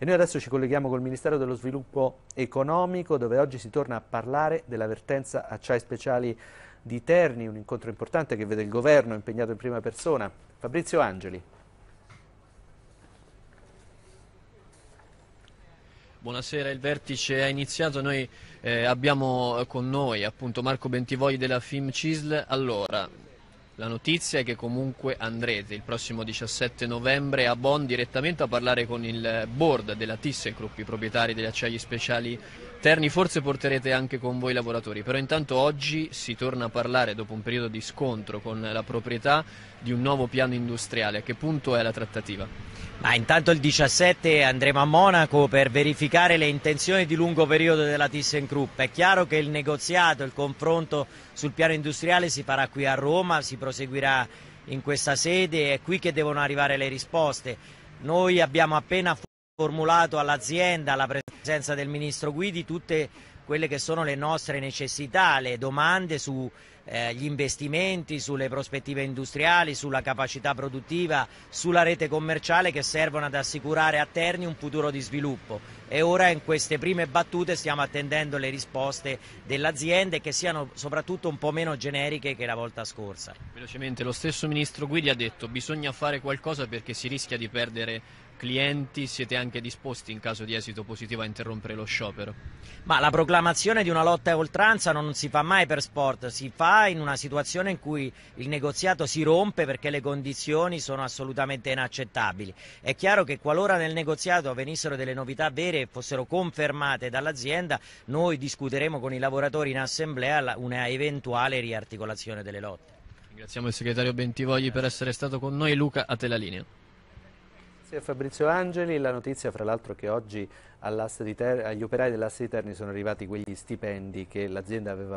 E noi adesso ci colleghiamo col Ministero dello Sviluppo Economico, dove oggi si torna a parlare dell'avvertenza acciai speciali di Terni, un incontro importante che vede il governo impegnato in prima persona. Fabrizio Angeli. Buonasera, il vertice è iniziato, noi eh, abbiamo eh, con noi appunto, Marco Bentivogli della FIM CISL. Allora, la notizia è che comunque andrete il prossimo 17 novembre a Bonn direttamente a parlare con il board della ThyssenKrupp, i proprietari degli acciaio speciali Terni. Forse porterete anche con voi i lavoratori, però intanto oggi si torna a parlare, dopo un periodo di scontro con la proprietà, di un nuovo piano industriale. A che punto è la trattativa? Ma intanto il 17 andremo a Monaco per verificare le intenzioni di lungo periodo della ThyssenKrupp. È chiaro che il negoziato, il confronto sul piano industriale si farà qui a Roma, si proseguirà in questa sede, è qui che devono arrivare le risposte. Noi abbiamo appena formulato all'azienda la presentazione presenza del ministro Guidi tutte quelle che sono le nostre necessità, le domande sugli eh, investimenti, sulle prospettive industriali, sulla capacità produttiva, sulla rete commerciale che servono ad assicurare a Terni un futuro di sviluppo. E ora in queste prime battute stiamo attendendo le risposte dell'azienda e che siano soprattutto un po' meno generiche che la volta scorsa. Velocemente, lo stesso ministro Guidi ha detto che bisogna fare qualcosa perché si rischia di perdere clienti, siete anche disposti in caso di esito positivo a entrare? interrompere lo sciopero. Ma la proclamazione di una lotta a oltranza non si fa mai per sport, si fa in una situazione in cui il negoziato si rompe perché le condizioni sono assolutamente inaccettabili. È chiaro che qualora nel negoziato avvenissero delle novità vere e fossero confermate dall'azienda, noi discuteremo con i lavoratori in assemblea una eventuale riarticolazione delle lotte. Ringraziamo il segretario Bentivogli per essere stato con noi. Luca, a te la linea. Grazie a Fabrizio Angeli, la notizia fra l'altro che oggi agli operai dell'asta di Terni sono arrivati quegli stipendi che l'azienda aveva